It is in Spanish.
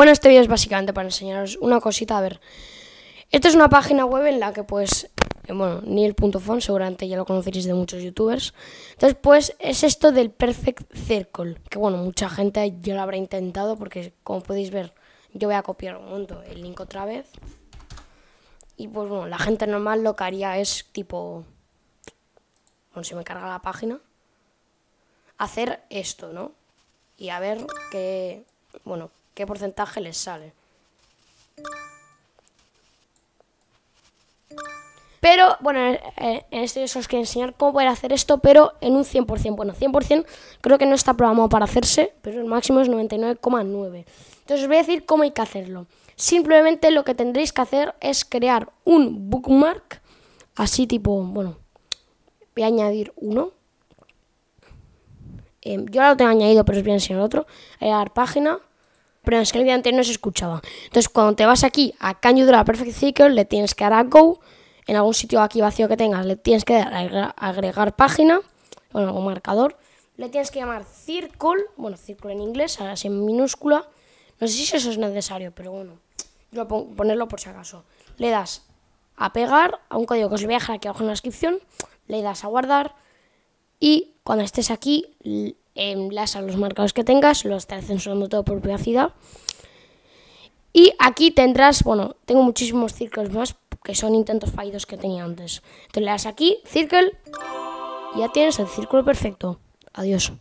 Bueno, este vídeo es básicamente para enseñaros una cosita. A ver, esta es una página web en la que pues, el eh, bueno, font, seguramente ya lo conoceréis de muchos youtubers. Entonces pues es esto del Perfect Circle, que bueno, mucha gente ya lo habrá intentado porque como podéis ver, yo voy a copiar un momento el link otra vez. Y pues bueno, la gente normal lo que haría es tipo, bueno, si me carga la página, hacer esto, ¿no? Y a ver qué, bueno, qué porcentaje les sale. Pero, bueno, eh, eh, en este os quiero enseñar cómo poder hacer esto, pero en un 100%. Bueno, 100% creo que no está programado para hacerse, pero el máximo es 99,9. Entonces os voy a decir cómo hay que hacerlo. Simplemente lo que tendréis que hacer es crear un bookmark, así tipo, bueno, voy a añadir uno. Em, yo ahora lo tengo añadido, pero os voy a enseñar otro. dar página pero es que el no se escuchaba. Entonces, cuando te vas aquí a Can You Draw Perfect circle le tienes que dar a Go, en algún sitio aquí vacío que tengas, le tienes que dar a agregar página, o algún marcador, le tienes que llamar Circle, bueno, Circle en inglés, ahora es en minúscula, no sé si eso es necesario, pero bueno, yo voy a ponerlo por si acaso. Le das a pegar a un código que os voy a dejar aquí abajo en la descripción, le das a guardar y cuando estés aquí Em, las a los marcados que tengas, los estaré censurando todo por privacidad. Y aquí tendrás, bueno, tengo muchísimos círculos más que son intentos fallidos que tenía antes. Entonces le das aquí, círculo, y ya tienes el círculo perfecto. Adiós.